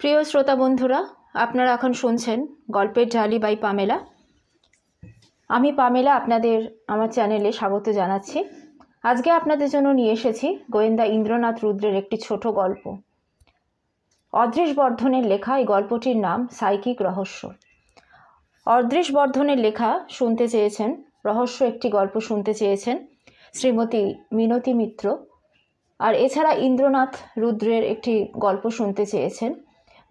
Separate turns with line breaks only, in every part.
প্রিয় শ্রোতা বন্ধুরা আপনারা এখন শুনছেন গল্পের ঢালি বাই পামেলা আমি পামেলা আপনাদের আমার চ্যানেলে স্বাগত জানাচ্ছি আজকে আপনাদের জন্য নিয়ে এসেছি গোয়েন্দা ইন্দ্রনাথ রুদ্রের একটি ছোট গল্প অদৃশ বর্ধনের লেখা এই গল্পটির নাম সাইকিক রহস্য অদৃশ বর্ধনের লেখা শুনতে চেয়েছেন রহস্য একটি গল্প শুনতে চেয়েছেন শ্রীমতী মিনতি মিত্র আর এছাড়া ইন্দ্রনাথ রুদ্রের একটি গল্প শুনতে চেয়েছেন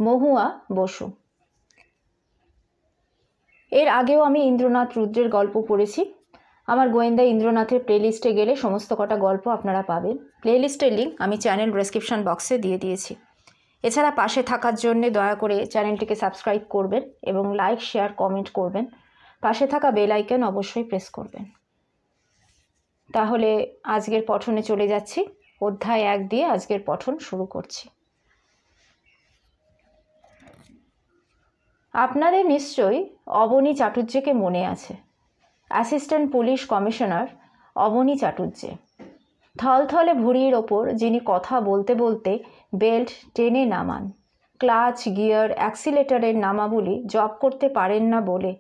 মহুয়া বসু এর আগেও আমি ইন্দ্রনাথ রুদ্রের গল্প পড়েছি আমার গোয়েন্দা ইন্দ্রনাথের প্লেলিস্টে গেলে সমস্ত কটা গল্প আপনারা পাবেন প্লেলিস্টের লিঙ্ক আমি চ্যানেল ডেসক্রিপশান বক্সে দিয়ে দিয়েছি এছাড়া পাশে থাকার জন্যে দয়া করে চ্যানেলটিকে সাবস্ক্রাইব করবেন এবং লাইক শেয়ার কমেন্ট করবেন পাশে থাকা বেল আইকন অবশ্যই প্রেস করবেন তাহলে আজকের পঠনে চলে যাচ্ছি অধ্যায় এক দিয়ে আজকের পঠন শুরু করছি আপনাদের নিশ্চয়ই অবনী চাটুর্যকে মনে আছে assistant police commissioner Abani Chaturya থলথলে ভুঁড়ির ওপর যিনি কথা বলতে বলতে বেল্ট টেনে নামান ক্লাচ গিয়ার অ্যাক্সিলেটারের নামাবলি জব করতে পারেন না বলে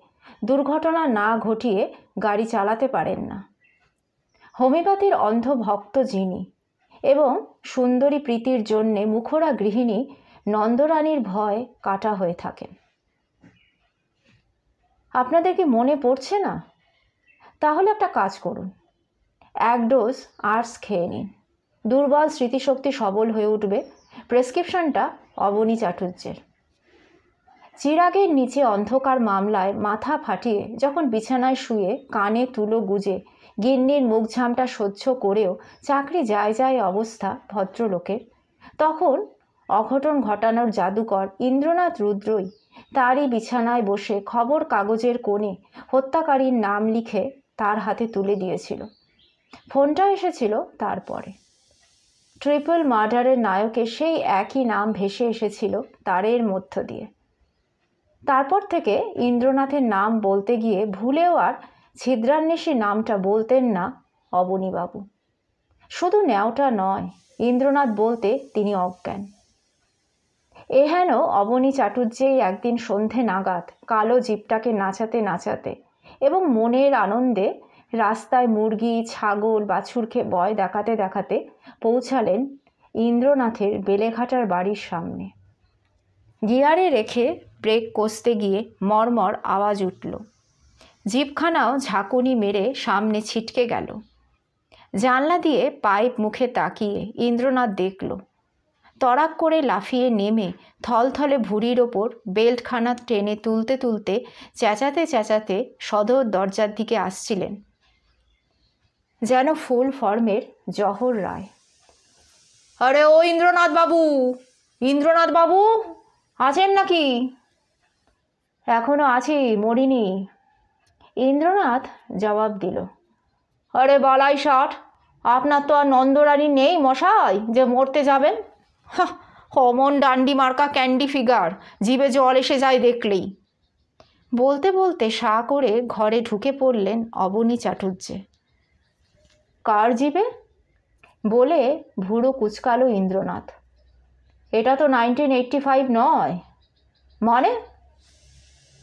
দুর্ঘটনা না ঘটিয়ে গাড়ি চালাতে পারেন না হোমিওপ্যাথির অন্ধ ভক্ত যিনি এবং সুন্দরী প্রীতির জন্যে মুখরা গৃহিণী নন্দরানীর ভয় কাটা হয়ে থাকেন আপনাদের কি মনে পড়ছে না তাহলে একটা কাজ করুন এক ডোজ আর্টস খেয়ে নিন দুর্বল স্মৃতিশক্তি সবল হয়ে উঠবে প্রেসক্রিপশনটা অবনী চাটুর্যের চিরাগের নিচে অন্ধকার মামলায় মাথা ফাটিয়ে যখন বিছানায় শুয়ে কানে তুলো গুজে গিন্নির মুখঝামটা সহ্য করেও চাকরি যায় যায় অবস্থা ভদ্রলোকের তখন অঘটন ঘটানোর জাদুকর ইন্দ্রনাথ রুদ্রই তারই বিছানায় বসে খবর কাগজের কোণে হত্যাকারীর নাম লিখে তার হাতে তুলে দিয়েছিল ফোনটা এসেছিল তারপরে ট্রিপল মার্ডারের নায়কের সেই একই নাম ভেসে এসেছিল তারের মধ্য দিয়ে তারপর থেকে ইন্দ্রনাথের নাম বলতে গিয়ে ভুলেও আর ছিদ্রান্বেষী নামটা বলতেন না অবনীবাবু শুধু ন্যাওটা নয় ইন্দ্রনাথ বলতে তিনি অজ্ঞান এহেন অবনী চাটুর্যেই একদিন সন্ধে নাগাদ কালো জীবটাকে নাচাতে নাচাতে এবং মনের আনন্দে রাস্তায় মুরগি ছাগল বাছুরকে বয় দেখাতে দেখাতে পৌঁছালেন ইন্দ্রনাথের বেলেঘাটার বাড়ির সামনে গিয়ারে রেখে ব্রেক কষতে গিয়ে মর্মর আওয়াজ উঠল জিপখানাও ঝাঁকুনি মেরে সামনে ছিটকে গেল জানলা দিয়ে পাইপ মুখে তাকিয়ে ইন্দ্রনাথ দেখল তড়াক করে লাফিয়ে নেমে থলথলে ভুড়ির ওপর বেল্টখানা ট্রেনে তুলতে তুলতে চেঁচাতে চেঁচাতে সদর দরজার দিকে আসছিলেন যেন ফুল ফর্মের জহর রায় আরে ও ইন্দ্রনাথ বাবু ইন্দ্রনাথ বাবু আছেন নাকি এখনও আছি মরিনি ইন্দ্রনাথ জবাব দিল আরে বালাই ষাট আপনার তো আর নন্দরানী নেই মশাই যে মরতে যাবেন হমন ডান্ডি মার্কা ক্যান্ডি ফিগার জিবে জল এসে যায় দেখলেই বলতে বলতে সা করে ঘরে ঢুকে পড়লেন অবনী চাটুর্যে কার জিবে বলে ভুড়ো কুচকালো ইন্দ্রনাথ এটা তো নাইনটিন এইটটি ফাইভ নয় মানে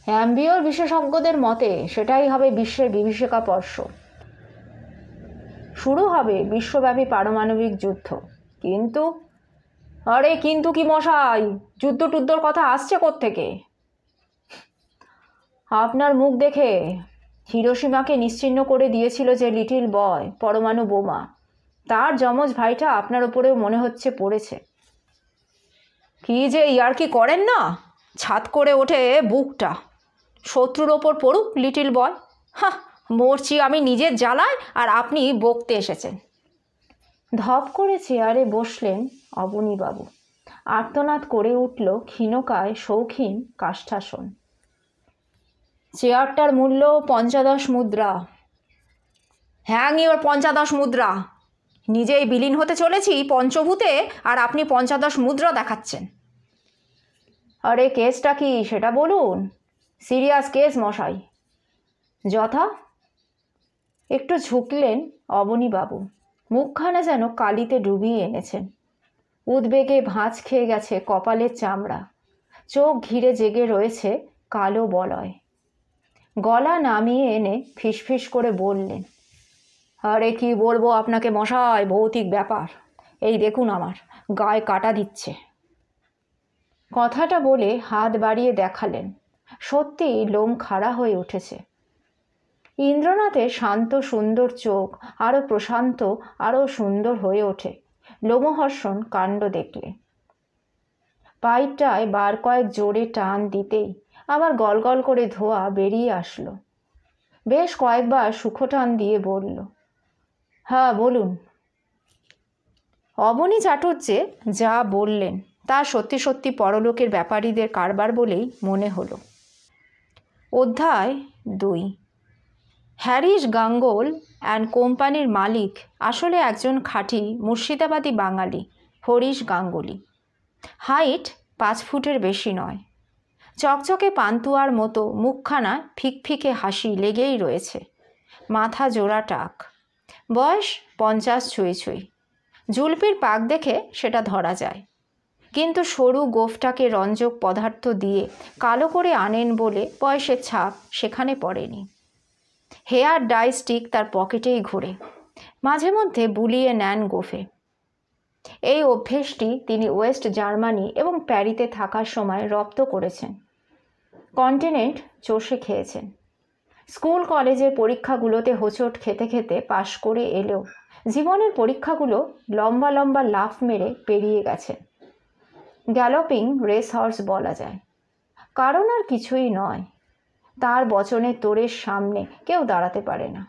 অ্যাম্বিওর বিশেষজ্ঞদের মতে সেটাই হবে বিশ্বের বিভীষিকা পর্ষ শুরু হবে বিশ্বব্যাপী পারমাণবিক যুদ্ধ কিন্তু আরে কিন্তু কি মশাই যুদ্ধ টুদ্ধর কথা আসছে থেকে আপনার মুখ দেখে হিরোসীমাকে নিশ্চিহ্ন করে দিয়েছিল যে লিটিল বয় পরমাণু বোমা তার যমজ ভাইটা আপনার ওপরেও মনে হচ্ছে পড়েছে কি যে ইয়ার কি করেন না ছাদ করে ওঠে বুকটা শত্রুর ওপর পড়ুক লিটিল বয় হা মরছি আমি নিজের জ্বালায় আর আপনি বকতে এসেছেন ধপ করে চেয়ারে বসলেন অবনীবাবু আর্তনাদ করে উঠল ক্ষীণকায় শৌখিন কাষ্ঠাসন চেয়ারটার মূল্য পঞ্চাদশ মুদ্রা হ্যাং ইওর পঞ্চাদশ মুদ্রা নিজেই বিলীন হতে চলেছি পঞ্চভূতে আর আপনি পঞ্চাদশ মুদ্রা দেখাচ্ছেন আরে কেসটা কি সেটা বলুন সিরিয়াস কেস মশাই যথা একটু ঝুঁকলেন অবনীবাবু মুখখানা যেন কালিতে ডুবিয়ে এনেছেন উদ্বেগে ভাঁজ খেয়ে গেছে কপালের চামড়া চোখ ঘিরে জেগে রয়েছে কালো বলয় গলা নামিয়ে এনে ফিসফিস করে বললেন আরে কি বলবো আপনাকে মশায় ভৌতিক ব্যাপার এই দেখুন আমার গায়ে কাটা দিচ্ছে কথাটা বলে হাত বাড়িয়ে দেখালেন সত্যি লোম খাড়া হয়ে উঠেছে ইন্দ্রনাথের শান্ত সুন্দর চোখ আরও প্রশান্ত আরও সুন্দর হয়ে ওঠে লোমহর্ষণ কাণ্ড দেখলে পাইটায় বার কয়েক জোরে টান দিতেই আবার গলগল করে ধোয়া বেরিয়ে আসলো বেশ কয়েকবার সুখটান দিয়ে বলল হ্যাঁ বলুন অবনী চাটুর্যে যা বললেন তা সত্যি সত্যি পরলোকের ব্যাপারীদের কারবার বলেই মনে হলো অধ্যায় দুই হ্যারিস গাঙ্গোল অ্যান্ড কোম্পানির মালিক আসলে একজন খাঁটি মুর্শিদাবাদী বাঙালি হরিশ গাঙ্গুলি হাইট পাঁচ ফুটের বেশি নয় চকচকে পান্তুয়ার মতো মুখখানা ফিকফিকে হাসি লেগেই রয়েছে মাথা জোড়া টাক বয়স পঞ্চাশ ছুঁই ছুঁই জুলপির পাক দেখে সেটা ধরা যায় কিন্তু সরু গোফটাকে রঞ্জক পদার্থ দিয়ে কালো করে আনেন বলে বয়সের ছাপ সেখানে পড়েনি হেয়ার ডাই স্টিক তার পকেটেই ঘোরে মাঝে মধ্যে বুলিয়ে নেন গোফে এই অভ্যেসটি তিনি ওয়েস্ট জার্মানি এবং প্যারিতে থাকার সময় রপ্ত করেছেন কন্টিনেন্ট চষে খেয়েছেন স্কুল কলেজের পরীক্ষাগুলোতে হোঁচট খেতে খেতে পাশ করে এলেও জীবনের পরীক্ষাগুলো লম্বা লম্বা লাফ মেরে পেরিয়ে গেছে গ্যালপিং রেস হর্স বলা যায় কারণ আর কিছুই নয় তার বচনে তোরের সামনে কেউ দাঁড়াতে পারে না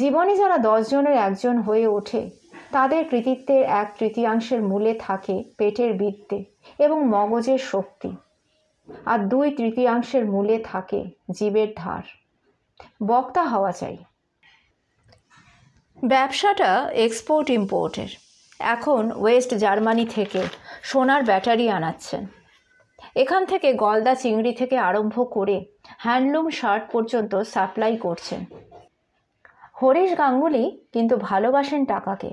জীবনে যারা দশজনের একজন হয়ে ওঠে তাদের কৃতিত্বের এক তৃতীয়াংশের মূলে থাকে পেটের বৃত্তে এবং মগজের শক্তি আর দুই তৃতীয়াংশের মূলে থাকে জীবের ধার বক্তা হওয়া চাই ব্যবসাটা এক্সপোর্ট ইম্পোর্টের এখন ওয়েস্ট জার্মানি থেকে সোনার ব্যাটারি আনাচ্ছেন এখান থেকে গলদা চিংড়ি থেকে আরম্ভ করে হ্যান্ডলুম শার্ট পর্যন্ত সাপ্লাই করছেন হরিশ গাঙ্গুলি কিন্তু ভালোবাসেন টাকাকে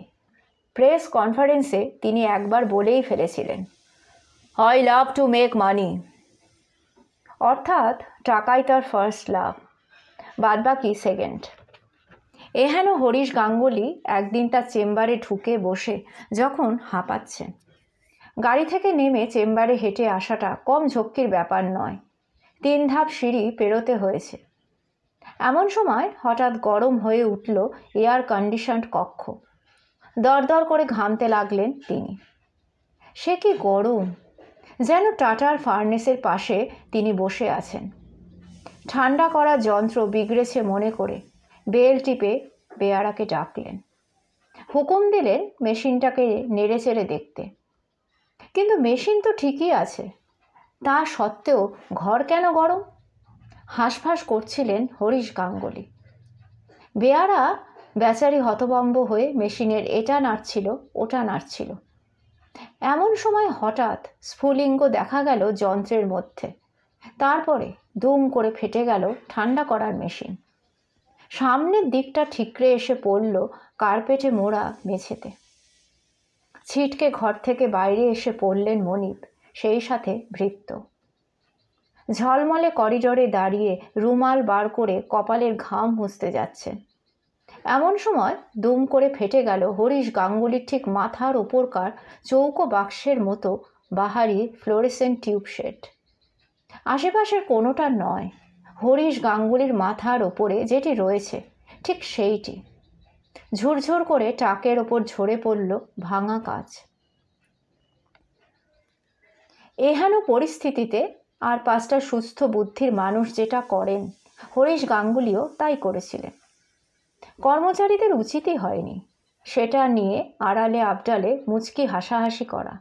প্রেস কনফারেন্সে তিনি একবার বলেই ফেলেছিলেন I love to make money অর্থাৎ টাকাই তার ফার্স্ট লাভ বাদবাকি সেকেন্ড এহেন হরিশ গাঙ্গুলি একদিন তার চেম্বারে ঢুকে বসে যখন হাঁপাচ্ছেন গাড়ি থেকে নেমে চেম্বারে হেঁটে আসাটা কম ঝক্কির ব্যাপার নয় তিন ধাপ সিঁড়ি পেরোতে হয়েছে এমন সময় হঠাৎ গরম হয়ে উঠল এয়ার কন্ডিশনড কক্ষ দরদর করে ঘামতে লাগলেন তিনি সে কি গরম যেন টাটার ফার্নেসের পাশে তিনি বসে আছেন ঠান্ডা করা যন্ত্র বিগড়েছে মনে করে বেল টিপে বেয়ারাকে ডাকলেন হুকুম দিলেন মেশিনটাকে নেড়ে চেড়ে দেখতে কিন্তু মেশিন তো ঠিকই আছে তা সত্ত্বেও ঘর কেন গরম হাঁসফাঁস করছিলেন হরিশ গাঙ্গুলি বেয়ারা বেচারি হতবম্ব হয়ে মেশিনের এটা নাড়ছিল ওটা নাড়ছিল এমন সময় হঠাৎ স্ফুলিঙ্গ দেখা গেল যন্ত্রের মধ্যে তারপরে দুম করে ফেটে গেল ঠান্ডা করার মেশিন সামনের দিকটা ঠিকরে এসে পড়ল কার্পেটে মোড়া মেঝেতে ছিটকে ঘর থেকে বাইরে এসে পড়লেন মনিপ সেই সাথে ভৃত্য ঝলমলে করিডরে দাঁড়িয়ে রুমাল বার করে কপালের ঘাম মুছতে যাচ্ছেন এমন সময় দুম করে ফেটে গেল হরিশ গাঙ্গুলির ঠিক মাথার ওপরকার চৌকো বাক্সের মতো বাহারি ফ্লোরেসেন্ট টিউবশেট আশেপাশের কোনোটা নয় হরিশ গাঙ্গুলির মাথার ওপরে যেটি রয়েছে ঠিক সেইটি ঝুরঝুর করে ট্রাকের ওপর ঝরে পড়ল ভাঙা কাজ এহেন পরিস্থিতিতে আর পাঁচটা সুস্থ বুদ্ধির মানুষ যেটা করেন হরিশ গাঙ্গুলিও তাই করেছিলেন কর্মচারীদের উচিতই হয়নি সেটা নিয়ে আড়ালে আবডালে মুচকি হাসাহাসি করা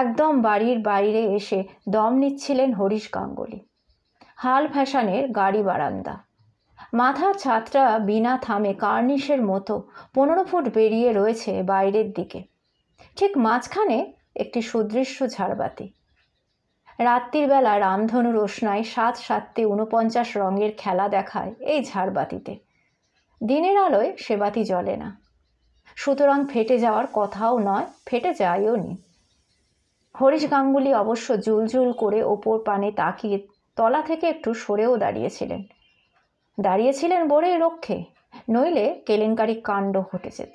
একদম বাড়ির বাইরে এসে দম নিচ্ছিলেন হরিশ গাঙ্গুলি হাল ফ্যাশনের গাড়ি বারান্দা মাথার ছাদটা বিনা থামে কার্নিশের মতো পনেরো ফুট বেরিয়ে রয়েছে বাইরের দিকে ঠিক মাঝখানে একটি সুদৃশ্য ঝাড়বাতি রাত্রির বেলা রামধনু রোশনায় সাত সাতটি উনপঞ্চাশ রঙের খেলা দেখায় এই ঝাড়বাতিতে দিনের আলোয় সেবাতি জ্বলে না সুতরাং ফেটে যাওয়ার কথাও নয় ফেটে যায়ও নি হরিশ গাঙ্গুলি অবশ্য জুলজুল করে ওপর পানে তাকিয়ে তলা থেকে একটু সরেও দাঁড়িয়েছিলেন দাঁড়িয়েছিলেন বরেই রক্ষে নইলে কেলেঙ্কারি কাণ্ড ঘটে যেত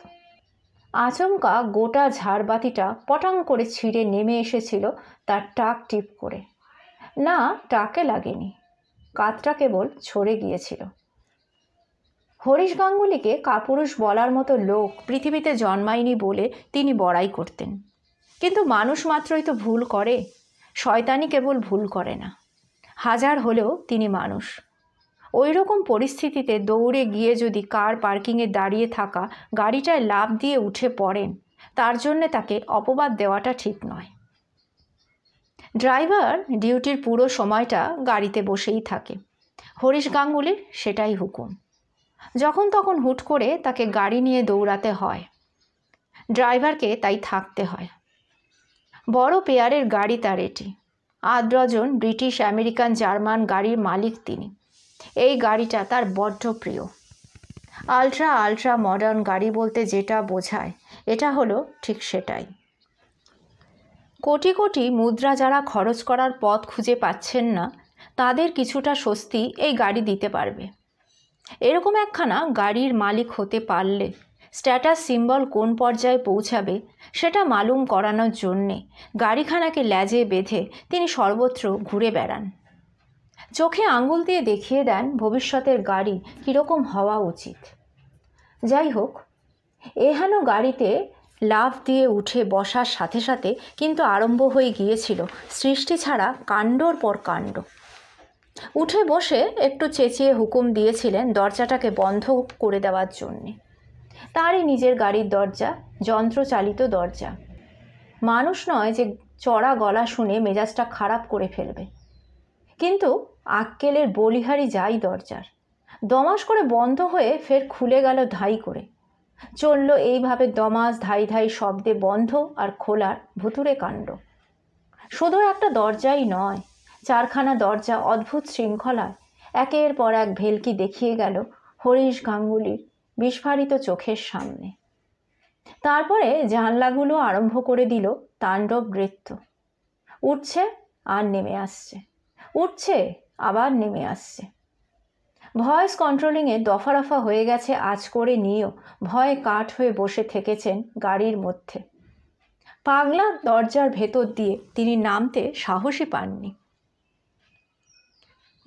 আচমকা গোটা ঝাড়বাতিটা পটাং করে ছিঁড়ে নেমে এসেছিল তার টাক টিপ করে না টাকে লাগেনি কাতটা কেবল ছড়ে গিয়েছিল হরিশ গাঙ্গুলিকে কাপুরুষ বলার মতো লোক পৃথিবীতে জন্মায়নি বলে তিনি বড়াই করতেন কিন্তু মানুষ মাত্রই তো ভুল করে শয়তানি কেবল ভুল করে না হাজার হলেও তিনি মানুষ ওই রকম পরিস্থিতিতে দৌড়ে গিয়ে যদি কার পার্কিংয়ে দাঁড়িয়ে থাকা গাড়িটায় লাভ দিয়ে উঠে পড়েন তার জন্যে তাকে অপবাদ দেওয়াটা ঠিক নয় ড্রাইভার ডিউটির পুরো সময়টা গাড়িতে বসেই থাকে হরিশ গাঙ্গুলির সেটাই হুকুম যখন তখন হুট করে তাকে গাড়ি নিয়ে দৌড়াতে হয় ড্রাইভারকে তাই থাকতে হয় বড় পেয়ারের গাড়ি তার এটি আদ্রজন ডজন ব্রিটিশ আমেরিকান জার্মান গাড়ির মালিক তিনি এই গাড়িটা তার বড্ড প্রিয় আলট্রা আলট্রা মডার্ন গাড়ি বলতে যেটা বোঝায় এটা হলো ঠিক সেটাই কোটি কোটি মুদ্রা যারা খরচ করার পথ খুঁজে পাচ্ছেন না তাদের কিছুটা স্বস্তি এই গাড়ি দিতে পারবে এরকম একখানা গাড়ির মালিক হতে পারলে স্ট্যাটাস সিম্বল কোন পর্যায়ে পৌঁছাবে সেটা মালুম করানোর জন্যে গাড়িখানাকে ল্যাজে বেঁধে তিনি সর্বত্র ঘুরে বেড়ান চোখে আঙুল দিয়ে দেখিয়ে দেন ভবিষ্যতের গাড়ি কীরকম হওয়া উচিত যাই হোক এহেন গাড়িতে লাভ দিয়ে উঠে বসার সাথে সাথে কিন্তু আরম্ভ হয়ে গিয়েছিল সৃষ্টি ছাড়া কাণ্ডর পর কাণ্ড উঠে বসে একটু চেঁচিয়ে হুকুম দিয়েছিলেন দরজাটাকে বন্ধ করে দেওয়ার জন্যে তারই নিজের গাড়ির দরজা যন্ত্রচালিত দরজা মানুষ নয় যে চড়া গলা শুনে মেজাজটা খারাপ করে ফেলবে কিন্তু আক্কেলের বলিহারি যাই দরজার দমাস করে বন্ধ হয়ে ফের খুলে গেল ধাই করে চলল এইভাবে দমাস ধাই ধাই শব্দে বন্ধ আর খোলার ভুতুরে কাণ্ড শুধু একটা দরজাই নয় চারখানা দরজা অদ্ভুত শৃঙ্খলায় একের পর এক ভেলকি দেখিয়ে গেল হরিশ গাঙ্গুলির বিস্ফারিত চোখের সামনে তারপরে জানলাগুলো আরম্ভ করে দিল তাণ্ডব নৃত্য উঠছে আর নেমে আসছে উঠছে আবার নেমে আসছে ভয়েস কন্ট্রোলিংয়ে দফা রফা হয়ে গেছে আজ করে নিয়েও ভয়ে কাঠ হয়ে বসে থেকেছেন গাড়ির মধ্যে পাগলার দরজার ভেতর দিয়ে তিনি নামতে সাহসী পাননি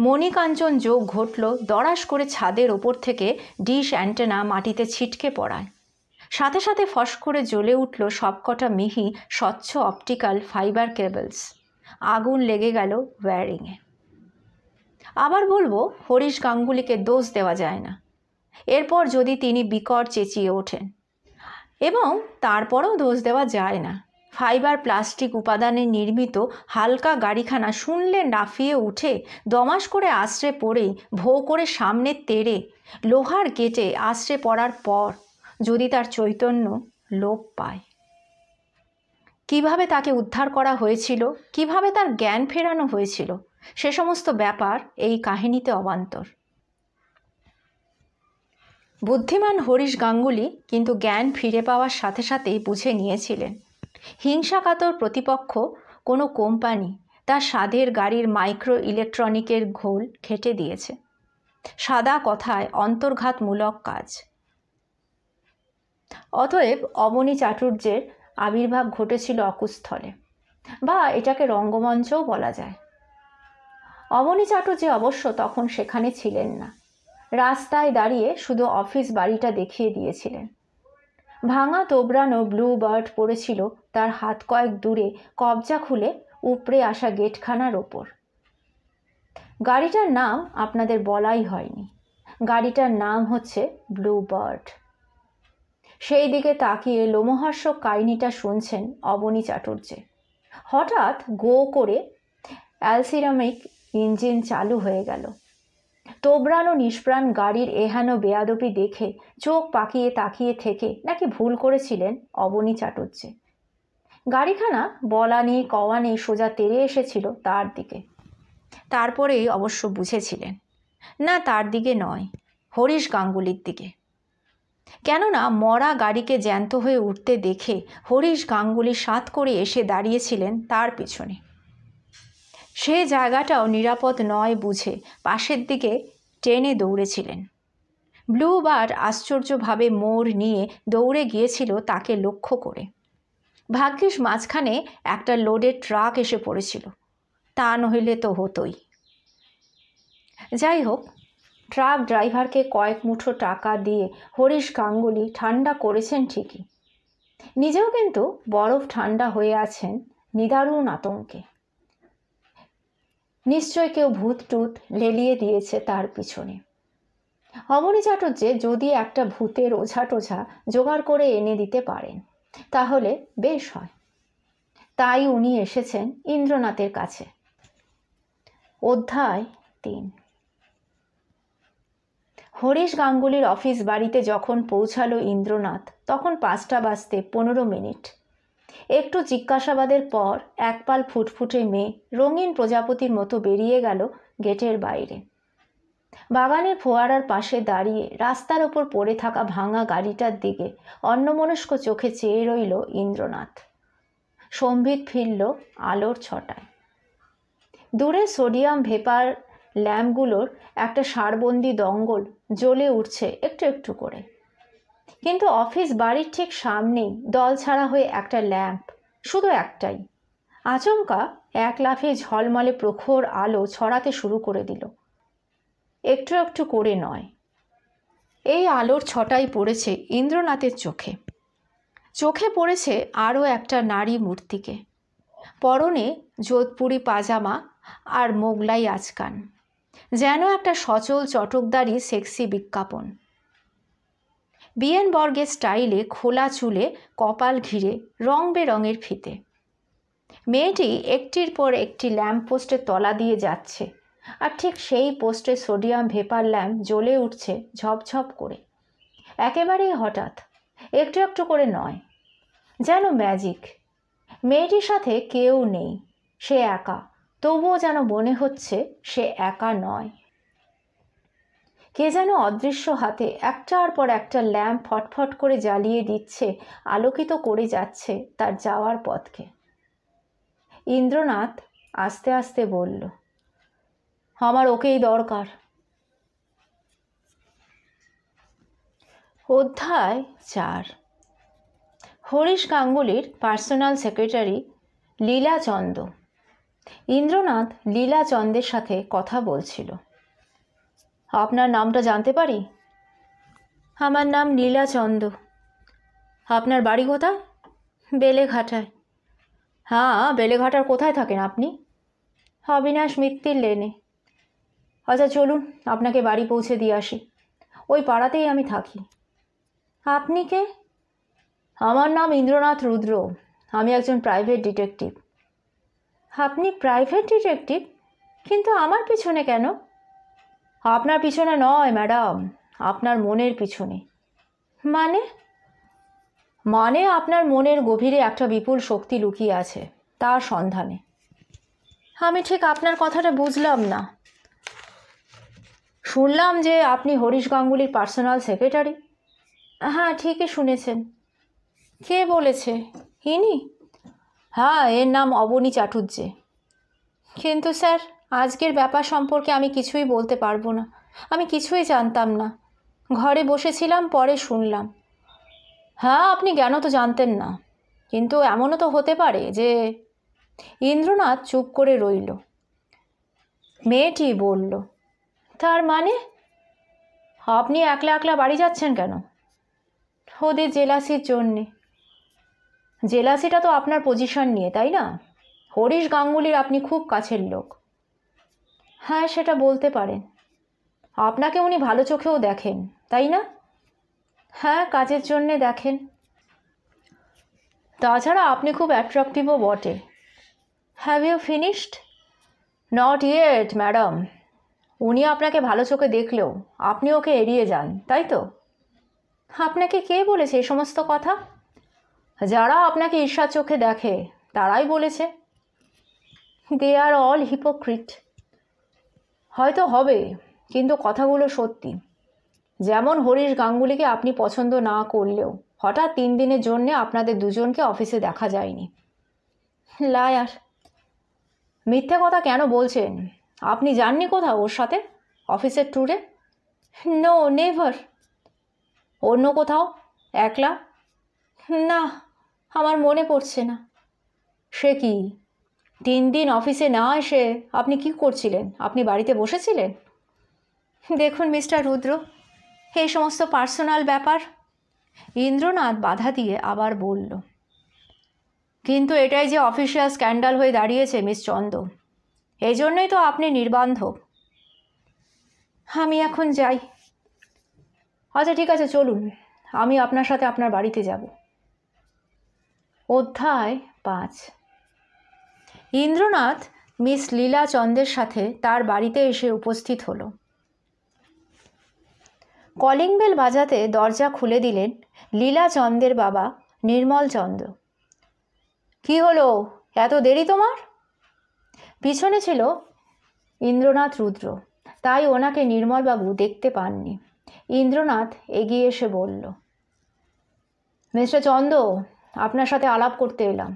মণিকাঞ্চন যোগ ঘটল দড়াস করে ছাদের ওপর থেকে ডিশ অ্যান্টেনা মাটিতে ছিটকে পড়ায় সাথে সাথে ফস করে জ্বলে উঠল সবকটা মিহি স্বচ্ছ অপটিক্যাল ফাইবার কেবলস আগুন লেগে গেল ওয়্যারিংয়ে আবার বলবো হরিশ গাঙ্গুলিকে দোষ দেওয়া যায় না এরপর যদি তিনি বিকট চেঁচিয়ে ওঠেন এবং তারপরও দোষ দেওয়া যায় না ফাইবার প্লাস্টিক উপাদানে নির্মিত হালকা গাড়িখানা শুনলে নাফিয়ে উঠে দমাস করে আশ্রে পড়েই ভো করে সামনে তেড়ে লোহার গেটে আশ্রে পড়ার পর যদি তার চৈতন্য লোপ পায় কিভাবে তাকে উদ্ধার করা হয়েছিল কিভাবে তার জ্ঞান ফেরানো হয়েছিল সে সমস্ত ব্যাপার এই কাহিনীতে অবান্তর বুদ্ধিমান হরিশ গাঙ্গুলি কিন্তু জ্ঞান ফিরে পাওয়ার সাথে সাথেই বুঝে নিয়েছিলেন হিংসাকাতর প্রতিপক্ষ কোনো কোম্পানি তার সাধের গাড়ির মাইক্রো ইলেকট্রনিকের ঘোল খেটে দিয়েছে সাদা কথায় অন্তর্ঘাতমূলক কাজ অতএব অবনী চাটুর্যের আবির্ভাব ঘটেছিল অকুস্থলে বা এটাকে রঙ্গমঞ্চও বলা যায় অবনী চাটুজি অবশ্য তখন সেখানে ছিলেন না রাস্তায় দাঁড়িয়ে শুধু অফিস বাড়িটা দেখিয়ে দিয়েছিলেন ভাঙা তোবড়ানো ব্লু বার্ড পড়েছিল তার হাত কয়েক দূরে কবজা খুলে উপড়ে আসা গেটখানার ওপর গাড়িটার নাম আপনাদের বলাই হয়নি গাড়িটার নাম হচ্ছে ব্লু বার্ড সেই দিকে তাকিয়ে লোমহাস্য কাহিনীটা শুনছেন অবনী চাটুর্যে হঠাৎ গো করে অ্যালসিরামিক ইঞ্জিন চালু হয়ে গেল তোবরানো নিষ্প্রাণ গাড়ির এহেন বেয়াদপি দেখে চোখ পাকিয়ে তাকিয়ে থেকে নাকি ভুল করেছিলেন অবনী চাটুর্যে গাড়িখানা বলা নেই কওয়া নেই সোজা তেরে এসেছিল তার দিকে তারপরেই অবশ্য বুঝেছিলেন না তার দিকে নয় হরিশ গাঙ্গুলির দিকে কেননা মরা গাড়িকে জ্যান্ত হয়ে উঠতে দেখে হরিশ গাঙ্গুলি সাত করে এসে দাঁড়িয়েছিলেন তার পিছনে সে জায়গাটাও নিরাপদ নয় বুঝে পাশের দিকে টেনে দৌড়েছিলেন ব্লু বার আশ্চর্যভাবে মোড় নিয়ে দৌড়ে গিয়েছিল তাকে লক্ষ্য করে ভাগ্যিস মাঝখানে একটা লোডের ট্রাক এসে পড়েছিল তা নহিলে তো হতোই যাই হোক ট্রাক ড্রাইভারকে কয়েক মুঠো টাকা দিয়ে হরিশ গাঙ্গুলি ঠান্ডা করেছেন ঠিকই নিজেও কিন্তু বরফ ঠান্ডা হয়ে আছেন নিদারুণ আতঙ্কে নিশ্চয় কেউ ভূত টুত লেলিয়ে দিয়েছে তার পিছনে অমনি চাটুর্যে যদি একটা ভূতের ওঝা টোঝা জোগাড় করে এনে দিতে পারেন তাহলে বেশ হয় তাই উনি এসেছেন ইন্দ্রনাথের কাছে অধ্যায় তিন হরিশ গাঙ্গুলির অফিস বাড়িতে যখন পৌঁছালো ইন্দ্রনাথ তখন পাঁচটা বাজতে পনেরো মিনিট একটু জিজ্ঞাসাবাদের পর একপাল ফুটফুটে মেয়ে রঙিন প্রজাপতির মতো বেরিয়ে গেল গেটের বাইরে বাগানের ফোয়ারার পাশে দাঁড়িয়ে রাস্তার ওপর পড়ে থাকা ভাঙা গাড়িটার দিকে অন্যমনস্ক চোখে চেয়ে রইল ইন্দ্রনাথ সম্ভিত ফিরল আলোর ছটায় দূরে সোডিয়াম ভেপার ল্যাম্পগুলোর একটা সারবন্দি দঙ্গল জ্বলে উঠছে একটু একটু করে কিন্তু অফিস বাড়ির ঠিক সামনেই দল ছাড়া হয়ে একটা ল্যাম্প শুধু একটাই আচমকা এক লাফে ঝলমলে প্রখর আলো ছড়াতে শুরু করে দিল একটু একটু করে নয় এই আলোর ছটাই পড়েছে ইন্দ্রনাথের চোখে চোখে পড়েছে আরও একটা নারী মূর্তিকে পরনে যোধপুরি পাজামা আর মোগলাই আজকান যেন একটা সচল চটকদারি সেক্সি বিজ্ঞাপন বিএন বর্গের স্টাইলে খোলা চুলে কপাল ঘিরে রং বেরঙের ফিতে মেয়েটি একটির পর একটি ল্যাম্প পোস্টের তলা দিয়ে যাচ্ছে আর ঠিক সেই পোস্টে সোডিয়াম ভেপার ল্যাম্প জ্বলে উঠছে ঝপঝপ করে একেবারেই হঠাৎ একটু একটু করে নয় যেন ম্যাজিক মেয়েটির সাথে কেউ নেই সে একা তবুও যেন মনে হচ্ছে সে একা নয় কে যেন অদৃশ্য হাতে একটার পর একটা ল্যাম্প ফটফট করে জ্বালিয়ে দিচ্ছে আলোকিত করে যাচ্ছে তার যাওয়ার পথকে ইন্দ্রনাথ আস্তে আস্তে বলল আমার ওকেই দরকার অধ্যায় চার হরিশ গাঙ্গুলির পার্সোনাল সেক্রেটারি লীলা ইন্দ্রনাথ লীলা চন্দের সাথে কথা বলছিল আপনার নামটা জানতে পারি আমার নাম লীলাচন্দ আপনার বাড়ি কোথায় বেলেঘাটায় হ্যাঁ বেলেঘাটার কোথায় থাকেন আপনি অবিনাশ মিত্তির লেনে আচ্ছা চলুন আপনাকে বাড়ি পৌঁছে দিয়ে আসি ওই পাড়াতেই আমি থাকি আপনি কে আমার নাম ইন্দ্রনাথ রুদ্র আমি একজন প্রাইভেট ডিটেকটিভ আপনি প্রাইভেট ডিটেকটিভ কিন্তু আমার পিছনে কেন আপনার পিছনে নয় ম্যাডাম আপনার মনের পিছনে মানে মানে আপনার মনের গভীরে একটা বিপুল শক্তি লুকিয়ে আছে তার সন্ধানে আমি ঠিক আপনার কথাটা বুঝলাম না শুনলাম যে আপনি হরিশ গাঙ্গুলির পার্সোনাল সেক্রেটারি হ্যাঁ ঠিকই শুনেছেন কে বলেছে ইনি হ্যাঁ এর নাম অবনী চাটুর্যে কিন্তু স্যার আজকের ব্যাপার সম্পর্কে আমি কিছুই বলতে পারবো না আমি কিছুই জানতাম না ঘরে বসেছিলাম পরে শুনলাম হ্যাঁ আপনি জ্ঞান তো জানতেন না কিন্তু এমনও তো হতে পারে যে ইন্দ্রনাথ চুপ করে রইল মেয়েটি বলল তার মানে আপনি একলা একলা বাড়ি যাচ্ছেন কেন ওদের জেলাসির জন্যে জেলাসিটা তো আপনার পজিশন নিয়ে তাই না হরিশ গাঙ্গুলির আপনি খুব কাছের লোক হ্যাঁ সেটা বলতে পারেন আপনাকে উনি ভালো চোখেও দেখেন তাই না হ্যাঁ কাজের জন্যে দেখেন তাছাড়া আপনি খুব অ্যাট্রাকটিভও বটে have you finished not yet madam উনি আপনাকে ভালো চোখে দেখলেও আপনি ওকে এড়িয়ে যান তাই তো আপনাকে কে বলেছে এ সমস্ত কথা যারা আপনাকে ঈর্ষা চোখে দেখে তারাই বলেছে দে আর অল হিপোক্রিট হয়তো হবে কিন্তু কথাগুলো সত্যি যেমন হরিশ গাঙ্গুলিকে আপনি পছন্দ না করলেও হঠাৎ তিন দিনের জন্যে আপনাদের দুজনকে অফিসে দেখা যায়নি লায়ার মিথ্যে কথা কেন বলছেন আপনি যাননি কোথাও ওর সাথে অফিসের ট্যুরে নো নেভার অন্য কোথাও একলা না আমার মনে পড়ছে না সে কি তিন দিন অফিসে না এসে আপনি কি করছিলেন আপনি বাড়িতে বসেছিলেন দেখুন মিস্টার রুদ্র এই সমস্ত পার্সোনাল ব্যাপার ইন্দ্রনাথ বাধা দিয়ে আবার বলল কিন্তু এটাই যে অফিসিয়াল স্ক্যান্ডাল হয়ে দাঁড়িয়েছে মিস চন্দ এই জন্যই তো আপনি নির্বান্ধব আমি এখন যাই আচ্ছা ঠিক আছে চলুন আমি আপনার সাথে আপনার বাড়িতে যাবো অধ্যায় পাঁচ ইন্দ্রনাথ মিস লীলা চন্দের সাথে তার বাড়িতে এসে উপস্থিত হল কলিং বেল বাজাতে দরজা খুলে দিলেন লীলা চন্দের বাবা নির্মল চন্দ্র কি হলো এত দেরি তোমার পিছনে ছিল ইন্দ্রনাথ রুদ্র তাই ওনাকে নির্মলবাবু দেখতে পাননি ইন্দ্রনাথ এগিয়ে এসে বলল মিস্টার চন্দ আপনার সাথে আলাপ করতে এলাম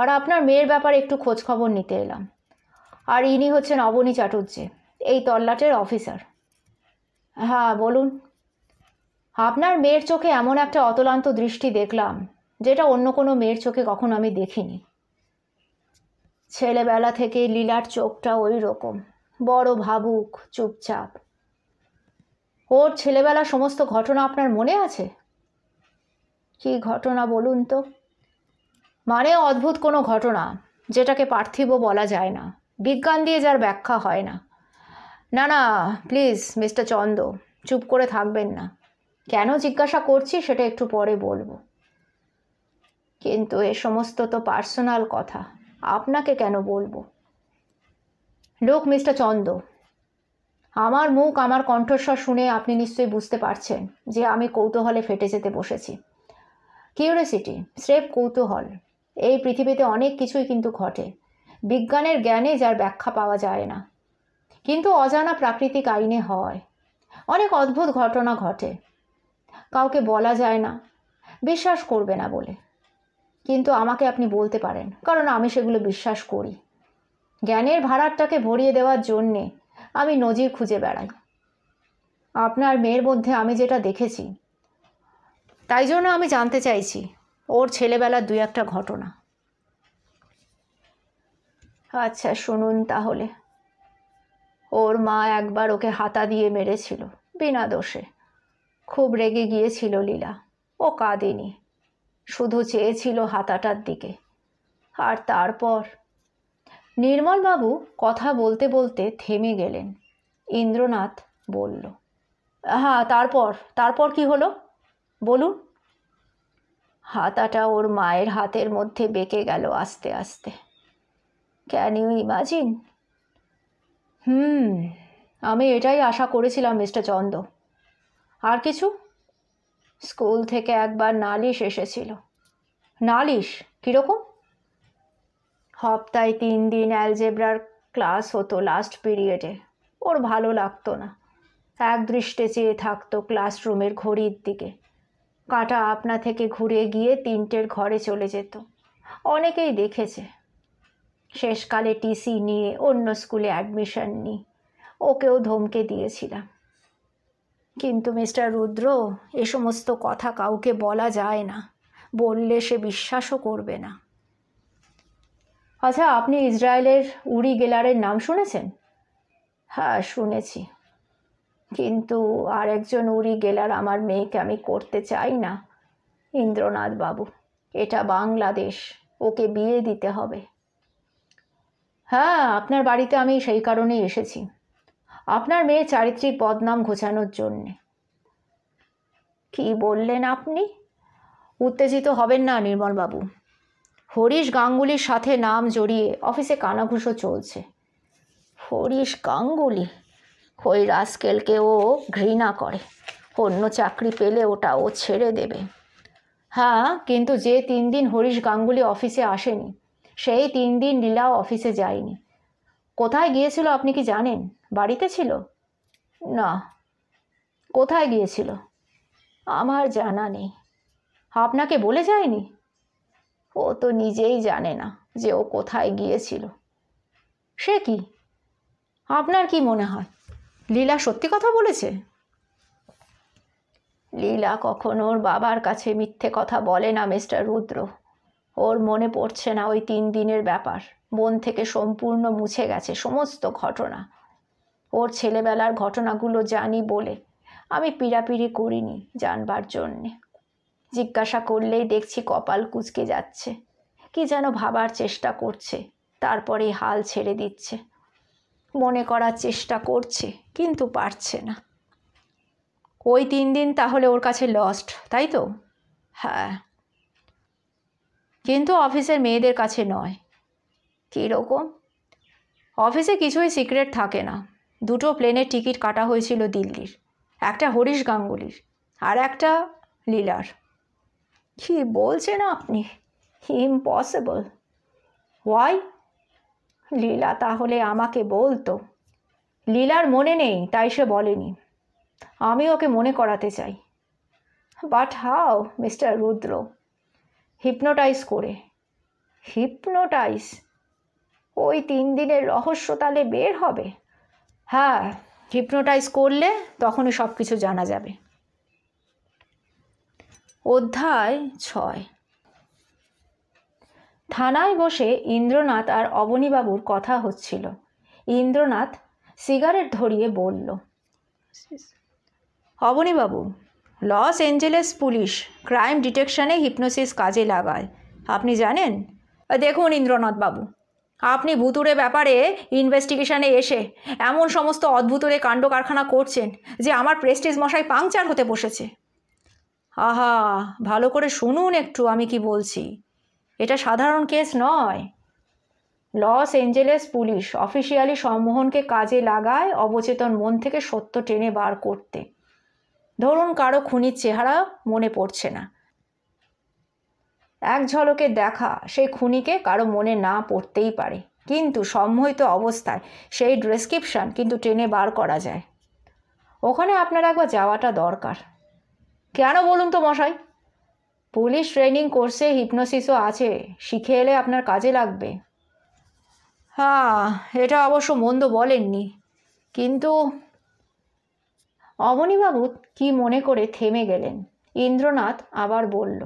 আর আপনার মেয়ের ব্যাপারে একটু খোঁজ খবর নিতে এলাম আর ইনি হচ্ছেন অবনী চাটুর্যে এই তল্লাটের অফিসার হ্যাঁ বলুন আপনার মেয়ের চোখে এমন একটা অতলান্ত দৃষ্টি দেখলাম যেটা অন্য কোনো মেয়ের চোখে কখনো আমি দেখিনি ছেলেবেলা থেকে লীলার চোখটা ওই রকম বড় ভাবুক চুপচাপ ওর ছেলেবেলা সমস্ত ঘটনা আপনার মনে আছে কি ঘটনা বলুন তো মানে অদ্ভুত কোনো ঘটনা যেটাকে পার্থিব বলা যায় না বিজ্ঞান দিয়ে যার ব্যাখ্যা হয় না না না প্লিজ মিস্টার চন্দ চুপ করে থাকবেন না কেন জিজ্ঞাসা করছি সেটা একটু পরে বলবো কিন্তু এ সমস্ত তো পার্সোনাল কথা আপনাকে কেন বলবো লোক মিস্টার চন্দ আমার মুখ আমার কণ্ঠস্বর শুনে আপনি নিশ্চয়ই বুঝতে পারছেন যে আমি কৌতূহলে ফেটে যেতে বসেছি কিউরিয়াসিটি স্রেফ কৌতূহল এই পৃথিবীতে অনেক কিছুই কিন্তু ঘটে বিজ্ঞানের জ্ঞানে যার ব্যাখ্যা পাওয়া যায় না কিন্তু অজানা প্রাকৃতিক আইনে হয় অনেক অদ্ভুত ঘটনা ঘটে কাউকে বলা যায় না বিশ্বাস করবে না বলে কিন্তু আমাকে আপনি বলতে পারেন কারণ আমি সেগুলো বিশ্বাস করি জ্ঞানের ভাড়াটাকে ভরিয়ে দেওয়ার জন্যে আমি নজির খুঁজে বেড়াই আপনার মেয়ের মধ্যে আমি যেটা দেখেছি তাই জন্য আমি জানতে চাইছি ওর ছেলেবেলার দুই একটা ঘটনা আচ্ছা শুনুন তাহলে ওর মা একবার ওকে হাতা দিয়ে মেরেছিল বিনা দোষে খুব রেগে গিয়েছিল লীলা ও কাঁদেনি শুধু চেয়েছিল হাতাটার দিকে আর তারপর নির্মলবাবু কথা বলতে বলতে থেমে গেলেন ইন্দ্রনাথ বলল হ্যাঁ তারপর তারপর কি হলো বলুন হাতাটা ওর মায়ের হাতের মধ্যে বেঁকে গেল আস্তে আস্তে ক্যান ইউ ইমাজিন হুম আমি এটাই আশা করেছিলাম মিস্টার চন্দ আর কিছু স্কুল থেকে একবার নালিশ এসেছিল নালিশ কীরকম হপ্তায় তিন দিন অ্যালজেব্রার ক্লাস হতো লাস্ট পিরিয়ডে ওর ভালো লাগতো না একদৃষ্টে চেয়ে থাকতো ক্লাসরুমের ঘড়ির দিকে কাঁটা আপনা থেকে ঘুরে গিয়ে তিনটের ঘরে চলে যেত অনেকেই দেখেছে শেষকালে টিসি নিয়ে অন্য স্কুলে অ্যাডমিশন নিই ওকেও ধমকে দিয়েছিলাম কিন্তু মিস্টার রুদ্র এ সমস্ত কথা কাউকে বলা যায় না বললে সে বিশ্বাসও করবে না আচ্ছা আপনি ইসরায়েলের উড়ি গেলারের নাম শুনেছেন হ্যাঁ শুনেছি কিন্তু আর একজন উড়ি গেলার আমার মেয়েকে আমি করতে চাই না ইন্দ্রনাথ বাবু এটা বাংলাদেশ ওকে বিয়ে দিতে হবে হ্যাঁ আপনার বাড়িতে আমি সেই কারণেই এসেছি আপনার মেয়ে চারিত্রিক বদনাম ঘোচানোর জন্যে কি বললেন আপনি উত্তেজিত হবেন না নির্মলবাবু হরিশ গাঙ্গুলির সাথে নাম জড়িয়ে অফিসে কানাঘুষো চলছে হরিশ গাঙ্গুলি ওই রাস্কেলকে ও ঘৃণা করে অন্য চাকরি পেলে ওটা ও ছেড়ে দেবে হ্যাঁ কিন্তু যে তিন দিন হরিশ গাঙ্গুলি অফিসে আসেনি সেই তিন দিন লীলাও অফিসে যায়নি কোথায় গিয়েছিল আপনি কি জানেন বাড়িতে ছিল না কোথায় গিয়েছিল আমার জানা নেই আপনাকে বলে যায়নি ও তো নিজেই জানে না যে ও কোথায় গিয়েছিল সে কি আপনার কি মনে হয় লীলা সত্যি কথা বলেছে লীলা কখন ওর বাবার কাছে মিথ্যে কথা বলে না মিস্টার রুদ্র ওর মনে পড়ছে না ওই তিন দিনের ব্যাপার মন থেকে সম্পূর্ণ মুছে গেছে সমস্ত ঘটনা ওর ছেলেবেলার ঘটনাগুলো জানি বলে আমি পিড়াপিড়ি করিনি জানবার জন্যে জিজ্ঞাসা করলেই দেখছি কপাল কুচকে যাচ্ছে কি যেন ভাবার চেষ্টা করছে তারপরেই হাল ছেড়ে দিচ্ছে মনে করার চেষ্টা করছে কিন্তু পারছে না ওই তিন দিন তাহলে ওর কাছে লস্ট তাই তো হ্যাঁ কিন্তু অফিসের মেয়েদের কাছে নয় কীরকম অফিসে কিছুই সিক্রেট থাকে না দুটো প্লেনের টিকিট কাটা হয়েছিল দিল্লির একটা হরিশ গাঙ্গুলির আর একটা লীলার কি বলছেন আপনি ইম্পসিবল হোয়াই লীলা তাহলে আমাকে বলতো লীলার মনে নেই তাই সে বলেনি আমি ওকে মনে করাতে চাই but how mister Rudra hypnotize করে হিপনোটাইজ ওই তিন দিনের রহস্য তালে বের হবে হ্যাঁ হিপনোটাইজ করলে তখনই সব কিছু জানা যাবে অধ্যায় ছয় থানায় বসে ইন্দ্রনাথ আর অবনীবাবুর কথা হচ্ছিল ইন্দ্রনাথ সিগারেট ধরিয়ে বলল অবনীবাবু লস এঞ্জেলেস পুলিশ ক্রাইম ডিটেকশনে হিপনোসিস কাজে লাগায় আপনি জানেন দেখুন ইন্দ্রনাথ বাবু আপনি ভুতুরে ব্যাপারে ইনভেস্টিগেশনে এসে এমন সমস্ত অদ্ভুতরে কাণ্ড কারখানা করছেন যে আমার প্রেস্টিজ মশাই পাংচার হতে বসেছে আহা ভালো করে শুনুন একটু আমি কি বলছি এটা সাধারণ কেস নয় লস এঞ্জেলেস পুলিশ অফিসিয়ালি সম্মোহনকে কাজে লাগায় অবচেতন মন থেকে সত্য টেনে বার করতে ধরুন কারো খুনির চেহারা মনে পড়ছে না এক ঝলকে দেখা সেই খুনিকে কারো মনে না পড়তেই পারে কিন্তু সম্মোহিত অবস্থায় সেই ড্রেসক্রিপশান কিন্তু টেনে বার করা যায় ওখানে আপনার একবার যাওয়াটা দরকার কেন বলুন তো মশাই পুলিশ ট্রেনিং কোর্সে হিপনোসিসও আছে শিখে এলে আপনার কাজে লাগবে হ্যাঁ এটা অবশ্য মন্দ বলেননি কিন্তু অবনীবাবু কি মনে করে থেমে গেলেন ইন্দ্রনাথ আবার বলল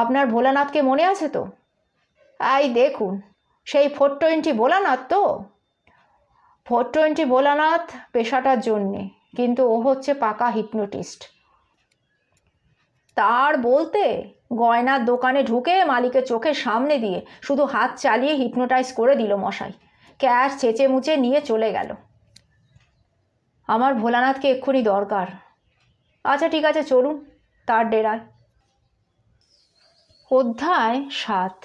আপনার ভোলানাথকে মনে আছে তো এই দেখুন সেই ফোর টোয়েন্টি ভোলানাথ তো ফোর টোয়েন্টি ভোলানাথ পেশাটার জন্যে কিন্তু ও হচ্ছে পাকা হিপনোটিস্ট তার বলতে গয়নার দোকানে ঢুকে মালিকের চোখের সামনে দিয়ে শুধু হাত চালিয়ে হিপনোটাইজ করে দিল মশাই ক্যাশ ছেঁচে মুচে নিয়ে চলে গেল আমার ভোলানাথকে এক্ষুনি দরকার আচ্ছা ঠিক আছে চলুন তার ডেরায় অধ্যায় সাত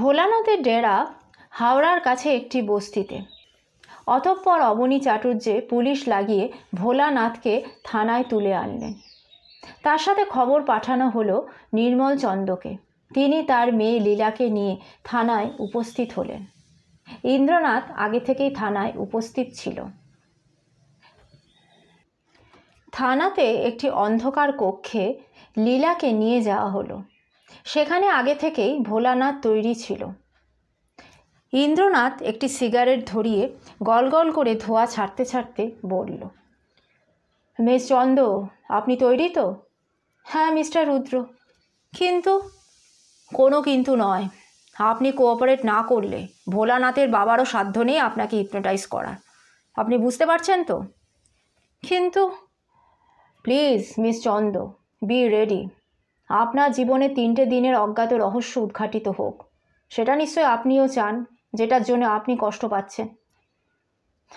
ভোলানাথের ডেরা হাওড়ার কাছে একটি বস্তিতে অতঃপর অবনী চাটুর্যে পুলিশ লাগিয়ে ভোলানাথকে থানায় তুলে আনলেন তার সাথে খবর পাঠানো হলো নির্মল চন্দ্রকে তিনি তার মেয়ে লীলাকে নিয়ে থানায় উপস্থিত হলেন ইন্দ্রনাথ আগে থেকেই থানায় উপস্থিত ছিল থানাতে একটি অন্ধকার কক্ষে লীলাকে নিয়ে যাওয়া হলো সেখানে আগে থেকেই ভোলানাথ তৈরি ছিল ইন্দ্রনাথ একটি সিগারেট ধরিয়ে গলগল করে ধোঁয়া ছাড়তে ছাড়তে বলল মিস চন্দ আপনি তৈরি তো হ্যাঁ মিস্টার রুদ্র কিন্তু কোনো কিন্তু নয় আপনি কোঅপারেট না করলে ভোলানাথের বাবারও সাধ্য নেই আপনাকে হিপনোটাইজ করার আপনি বুঝতে পারছেন তো কিন্তু please miss Chanda be ready আপনার জীবনে তিনটে দিনের অজ্ঞাত রহস্য উদ্ঘাটিত হোক সেটা নিশ্চয় আপনিও চান যেটার জন্য আপনি কষ্ট পাচ্ছেন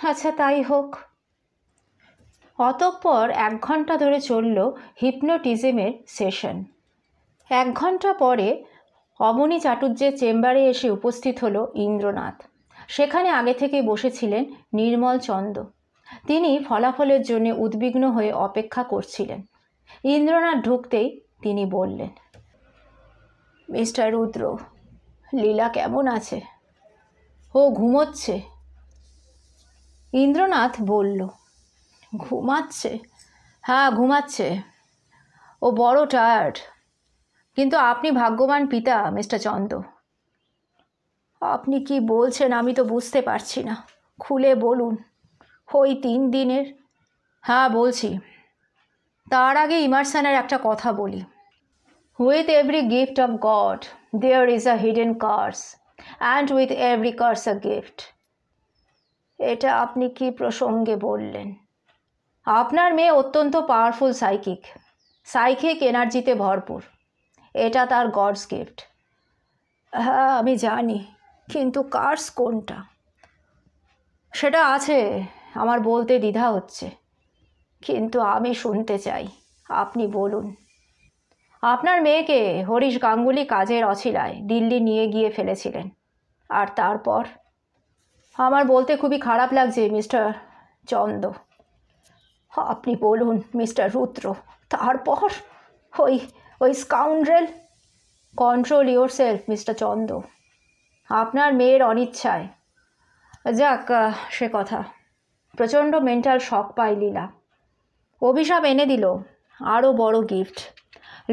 আচ্ছা তাই হোক অতঃপর এক ঘন্টা ধরে চলল হিপনোটিজমের সেশন এক ঘন্টা পরে অবনী চাটুর্যের চেম্বারে এসে উপস্থিত হলো ইন্দ্রনাথ সেখানে আগে থেকে বসেছিলেন নির্মল চন্দ তিনি ফলাফলের জন্য উদ্বিগ্ন হয়ে অপেক্ষা করছিলেন ইন্দ্রনাথ ঢুকতেই তিনি বললেন মিস্টার রুদ্র লীলা কেমন আছে ও ঘুমোচ্ছে ইন্দ্রনাথ বলল ঘুমাচ্ছে হ্যাঁ ঘুমাচ্ছে ও বড় টায়ার্ড কিন্তু আপনি ভাগ্যবান পিতা মিস্টার চন্দ আপনি কি বলছেন আমি তো বুঝতে পারছি না খুলে বলুন ওই তিন দিনের হ্যাঁ বলছি তার আগে ইমার্সানের একটা কথা বলি with every gift of God there is a hidden curse and with every curse a gift এটা আপনি কি প্রসঙ্গে বললেন আপনার মেয়ে অত্যন্ত পাওয়ারফুল সাইকিক সাইকিক এনার্জিতে ভরপুর এটা তার গডস গিফট হ্যাঁ আমি জানি কিন্তু কার্স কোনটা সেটা আছে আমার বলতে দ্বিধা হচ্ছে কিন্তু আমি শুনতে চাই আপনি বলুন আপনার মেয়েকে হরিশ গাঙ্গুলি কাজের অছিলায় দিল্লি নিয়ে গিয়ে ফেলেছিলেন আর তারপর আমার বলতে খুবই খারাপ লাগছে মিস্টার চন্দ আপনি বলুন মিস্টার রুদ্র তারপর ওই ওই scoundrel control yourself mister Chanda আপনার মেয়ের অনিচ্ছায় যাক সে কথা প্রচণ্ড মেন্টাল শখ পায় লীলা অভিশাপ এনে দিল আরও বড় গিফট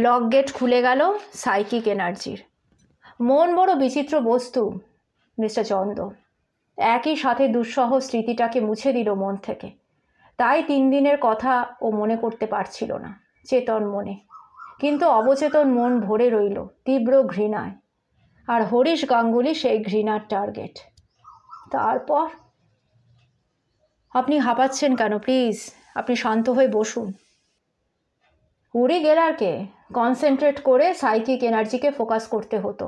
লক গেট খুলে গেল সাইকিক এনার্জির মন বড় বিচিত্র বস্তু মিস্টার চন্দ একই সাথে দুঃসহ স্মৃতিটাকে মুছে দিল মন থেকে তাই তিন দিনের কথা ও মনে করতে পারছিল না চেতন মনে কিন্তু অবচেতন মন ভরে রইল তীব্র ঘৃণায় আর হরিশ গাঙ্গুলি সেই ঘৃণার টার্গেট তারপর আপনি হাঁপাচ্ছেন কেন প্লিজ আপনি শান্ত হয়ে বসুন উড়ি গেলারকে কনসেন্ট্রেট করে সাইকিক এনার্জিকে ফোকাস করতে হতো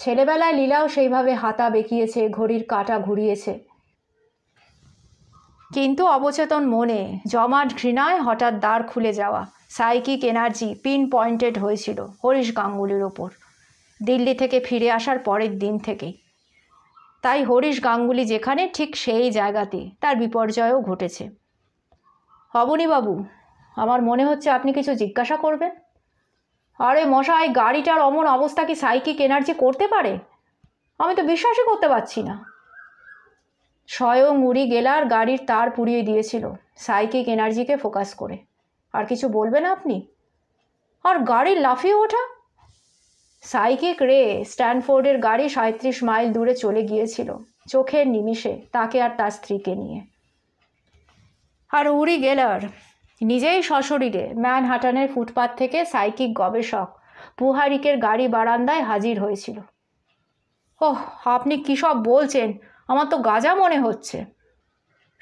ছেলেবেলায় লীলাও সেইভাবে হাতা বেঁকিয়েছে ঘড়ির কাটা ঘুরিয়েছে কিন্তু অবচেতন মনে জমাট ঘৃণায় হঠাৎ দ্বার খুলে যাওয়া সাইকিক এনার্জি পিন পয়েন্টেড হয়েছিল হরিশ গাঙ্গুলির ওপর দিল্লি থেকে ফিরে আসার পরের দিন থেকেই তাই হরিশ গাঙ্গুলি যেখানে ঠিক সেই জায়গাতে তার বিপর্যয়ও ঘটেছে বাবু আমার মনে হচ্ছে আপনি কিছু জিজ্ঞাসা করবেন আরে মশাই গাড়িটার অমন অবস্থা কি সাইকিক এনার্জি করতে পারে আমি তো বিশ্বাসই করতে পারছি না স্বয়ং উড়ি গেলার গাড়ির তার পুড়িয়ে দিয়েছিল সাইকিক এনার্জিকে ফোকাস করে আর কিছু বলবেন আপনি আর গাড়ি লাফিয়ে ওঠা সাইকিক রে স্ট্যানফোর্ডের গাড়ি সাঁত্রিশ মাইল দূরে চলে গিয়েছিল চোখের নিমিষে তাকে আর তার স্ত্রীকে নিয়ে আর উড়ি গেলার নিজেই সশরীরে ম্যানহাটানের ফুটপাথ থেকে সাইকিক গবেষক পুহারিকের গাড়ি বারান্দায় হাজির হয়েছিল ওহ আপনি কী সব বলছেন আমার তো গাঁজা মনে হচ্ছে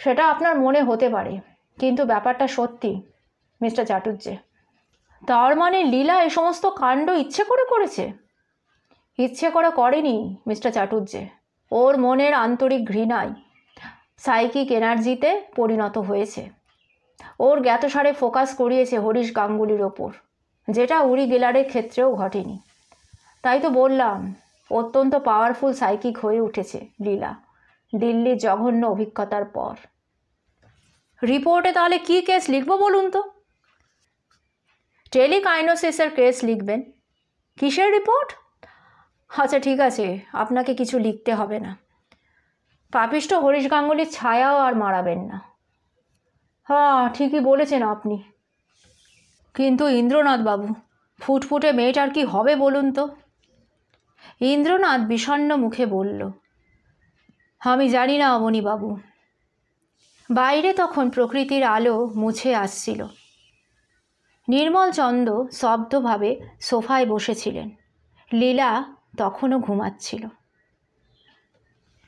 সেটা আপনার মনে হতে পারে কিন্তু ব্যাপারটা সত্যি মিস্টার চাটুর্যে তার মানে লীলা এ সমস্ত কাণ্ড ইচ্ছে করে করেছে ইচ্ছে করে করেনি মিস্টার চাটুর্যে ওর মনের আন্তরিক ঘৃণায় সাইকিক এনার্জিতে পরিণত হয়েছে ওর জ্ঞাতসারে ফোকাস করিয়েছে হরিশ গাঙ্গুলির ওপর যেটা উরি গেলারের ক্ষেত্রেও ঘটেনি তাই তো বললাম অত্যন্ত পাওয়ারফুল সাইকিক হয়ে উঠেছে লীলা দিল্লির জঘন্য অভিজ্ঞতার পর রিপোর্টে তাহলে কি কেস লিখবো বলুন তো টেলিকাইনোসিসের কেস লিখবেন কিসের রিপোর্ট আচ্ছা ঠিক আছে আপনাকে কিছু লিখতে হবে না পাপিষ্ট হরিশ গাঙ্গুলির ছায়াও আর মারাবেন না হ্যাঁ ঠিকই বলেছেন আপনি কিন্তু বাবু ফুটফুটে মেয়েটার কি হবে বলুন তো ইন্দ্রনাথ বিষণ্ন মুখে বলল আমি জানি না অমনীবাবু বাইরে তখন প্রকৃতির আলো মুছে আসছিল নির্মল চন্দ শব্দভাবে সোফায় বসেছিলেন লীলা তখনও ঘুমাচ্ছিল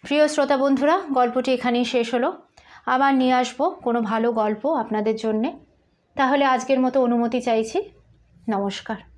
প্রিয় শ্রোতা বন্ধুরা গল্পটি এখানেই শেষ হলো আবার নিয়ে আসবো কোনো ভালো গল্প আপনাদের জন্যে তাহলে আজকের মতো অনুমতি চাইছি নমস্কার